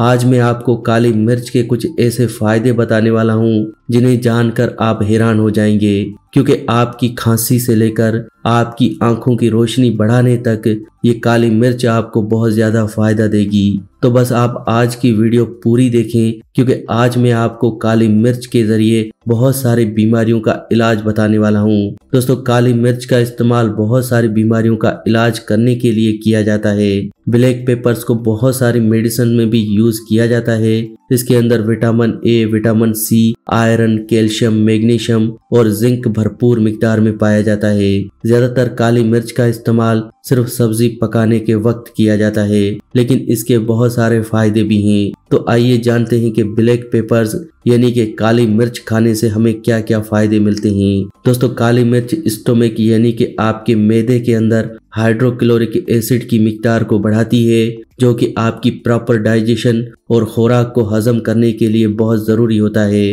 आज मैं आपको काली मिर्च के कुछ ऐसे फायदे बताने वाला हूँ जिन्हें जानकर आप हैरान हो जाएंगे क्योंकि आपकी खांसी से लेकर आपकी आंखों की रोशनी बढ़ाने तक ये काली मिर्च आपको बहुत ज़्यादा फायदा देगी तो बस आप आज की वीडियो पूरी देखें क्योंकि आज मैं आपको काली मिर्च के ज़रिए बहुत सारी बीमारियों का इलाज बताने वाला हूँ दोस्तों काली मिर्च का इस्तेमाल बहुत सारी बीमारियों का इलाज करने के लिए किया जाता है ब्लैक पेपर्स को बहुत सारी मेडिसिन में भी यूज़ किया जाता है इसके अंदर vitamin A vitamin C iron calcium magnesium और जिंक भरपूर मिकदार में पाया जाता है ज्यादातर काली मिर्च का इस्तेमाल सिर्फ सब्जी पकाने के वक्त किया जाता है लेकिन इसके बहुत सारे फायदे भी हैं तो आइए जानते हैं कि ब्लैक पेपर्स यानी कि काली मिर्च खाने से हमें क्या क्या फायदे मिलते हैं दोस्तों काली मिर्च स्टोमिक यानी कि आपके मैदे के अंदर हाइड्रोक्लोरिक एसिड की मिकदार को बढ़ाती है जो कि आपकी प्रॉपर डाइजेशन और खुराक को हजम करने के लिए बहुत ज़रूरी होता है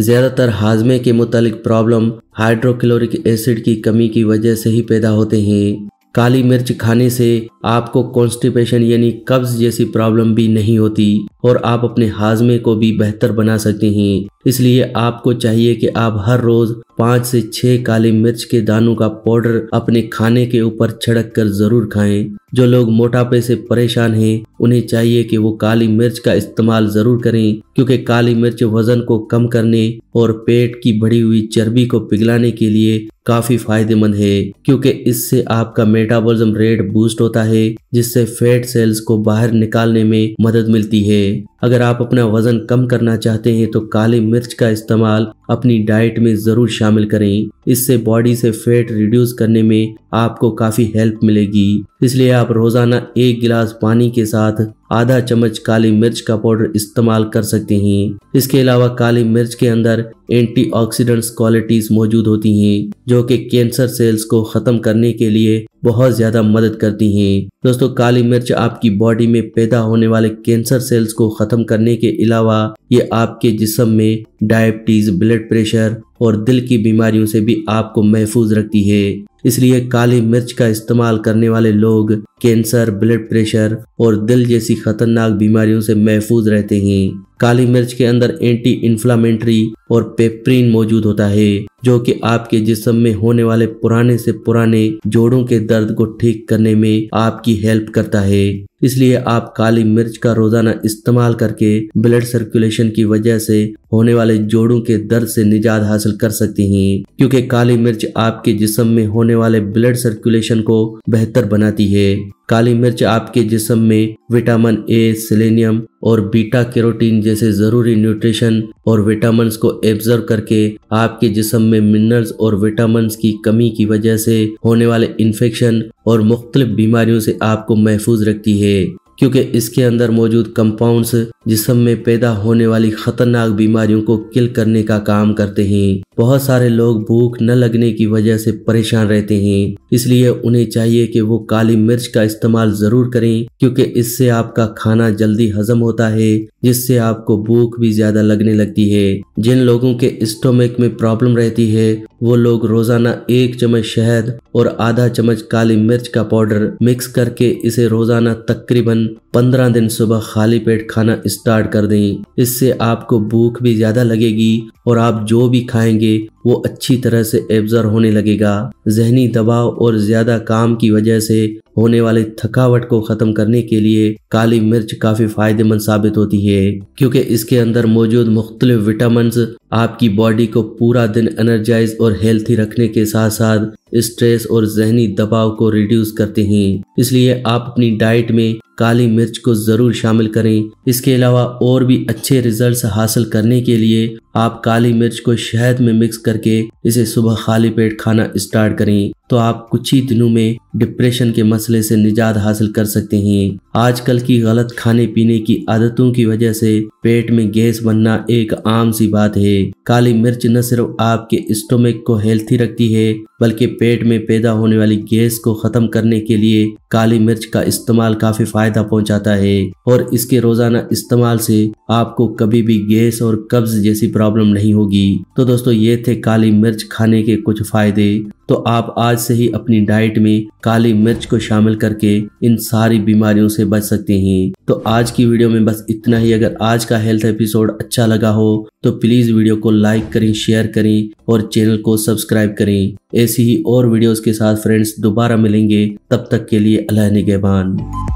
ज़्यादातर हाजमे के मुतालिक प्रॉब्लम हाइड्रोक्लोरिक एसिड की कमी की वजह से ही पैदा होते हैं काली मिर्च खाने से आपको कॉन्स्टिपेशन यानी कब्ज जैसी प्रॉब्लम भी नहीं होती और आप अपने हाजमे को भी बेहतर बना सकते हैं इसलिए आपको चाहिए कि आप हर रोज पाँच से छह काली मिर्च के दानों का पाउडर अपने खाने के ऊपर छिड़क कर जरूर खाएं। जो लोग मोटापे से परेशान हैं उन्हें चाहिए कि वो काली मिर्च का इस्तेमाल जरूर करें क्योंकि काली मिर्च वजन को कम करने और पेट की बढ़ी हुई चर्बी को पिघलाने के लिए काफी फायदेमंद है क्योंकि इससे आपका मेटाबॉलिज्म रेट बूस्ट होता है जिससे फैट सेल्स को बाहर निकालने में मदद मिलती है अगर आप अपना वजन कम करना चाहते हैं तो काली मिर्च का इस्तेमाल अपनी डाइट में ज़रूर शामिल करें इससे बॉडी से फैट रिड्यूस करने में आपको काफ़ी हेल्प मिलेगी इसलिए आप रोज़ाना एक गिलास पानी के साथ आधा चम्मच काली मिर्च का पाउडर इस्तेमाल कर सकते हैं इसके अलावा काली मिर्च के अंदर एंटीऑक्सीडेंट्स क्वालिटीज मौजूद होती हैं जो कि कैंसर सेल्स को ख़त्म करने के लिए बहुत ज़्यादा मदद करती हैं दोस्तों काली मिर्च आपकी बॉडी में पैदा होने वाले कैंसर सेल्स को ख़त्म करने के अलावा ये आपके जिसम में डायबिटीज ब्लड प्रेशर और दिल की बीमारियों से भी आपको महफूज रखती है इसलिए काली मिर्च का इस्तेमाल करने वाले लोग कैंसर ब्लड प्रेशर और दिल जैसी खतरनाक बीमारियों से महफूज रहते हैं काली मिर्च के अंदर एंटी इन्फ्लामेंट्री और पेप्रीन मौजूद होता है जो कि आपके जिस्म में होने वाले पुराने से पुराने जोड़ों के दर्द को ठीक करने में आपकी हेल्प करता है इसलिए आप काली मिर्च का रोजाना इस्तेमाल करके ब्लड सर्कुलेशन की वजह से होने वाले जोड़ों के दर्द से निजात हासिल कर सकती हैं क्योंकि काली मिर्च आपके जिस्म में होने वाले ब्लड सर्कुलेशन को बेहतर बनाती है काली मिर्च आपके जिसम में विटामिन ए सिलेनियम और बीटा कैरोटीन जैसे ज़रूरी न्यूट्रिशन और विटामिन को एब्जर्व करके आपके जिसम में मिनरल्स और विटामिन की कमी की वजह से होने वाले इन्फेक्शन और मुख्तलिफ बीमारियों से आपको महफूज रखती है क्योंकि इसके अंदर मौजूद कंपाउंड्स जिसम में पैदा होने वाली खतरनाक बीमारियों को किल करने का काम करते हैं बहुत सारे लोग भूख न लगने की वजह से परेशान रहते हैं इसलिए उन्हें चाहिए कि वो काली मिर्च का इस्तेमाल जरूर करें क्योंकि इससे आपका खाना जल्दी हजम होता है जिससे आपको भूख भी ज्यादा लगने लगती है जिन लोगों के स्टोमिक में प्रॉब्लम रहती है वो लोग रोजाना एक चम्मच शहद और आधा चम्मच काली मिर्च का पाउडर मिक्स करके इसे रोजाना तकरीबन 15 दिन सुबह खाली पेट खाना स्टार्ट कर दें इससे आपको भूख भी ज़्यादा लगेगी और आप जो भी खाएंगे वो अच्छी तरह से एब्जर्व होने लगेगा जहनी दबाव और ज्यादा काम की वजह से होने वाली थकावट को खत्म करने के लिए काली मिर्च काफी फायदेमंद साबित होती है क्योंकि इसके अंदर मौजूद मुख्तलिफ विटामिन आपकी बॉडी को पूरा दिन एनर्जाइज और हेल्थी रखने के साथ साथ स्ट्रेस और जहनी दबाव को रिड्यूस करते हैं इसलिए आप अपनी डाइट में काली मिर्च को ज़रूर शामिल करें इसके अलावा और भी अच्छे रिजल्ट्स हासिल करने के लिए आप काली मिर्च को शहद में मिक्स करके इसे सुबह खाली पेट खाना स्टार्ट करें तो आप कुछ ही दिनों में डिप्रेशन के मसले से निजात हासिल कर सकते हैं आजकल की गलत खाने पीने की आदतों की वजह से पेट में गैस बनना एक आम सी बात है काली मिर्च न सिर्फ आपके स्टोमेक को हेल्थी रखती है बल्कि पेट में पैदा होने वाली गैस को खत्म करने के लिए काली मिर्च का इस्तेमाल काफी फायदा पहुंचाता है और इसके रोजाना इस्तेमाल से आपको कभी भी गैस और कब्ज जैसी प्रॉब्लम नहीं होगी तो दोस्तों ये थे काली मिर्च खाने के कुछ फायदे तो आप आज से ही अपनी डाइट में काली मिर्च को शामिल करके इन सारी बीमारियों से बच सकते हैं तो आज की वीडियो में बस इतना ही अगर आज का हेल्थ एपिसोड अच्छा लगा हो तो प्लीज वीडियो को लाइक करें शेयर करें और चैनल को सब्सक्राइब करें ऐसी ही और वीडियोस के साथ फ्रेंड्स दोबारा मिलेंगे तब तक के लिए अल्लाह निगहबान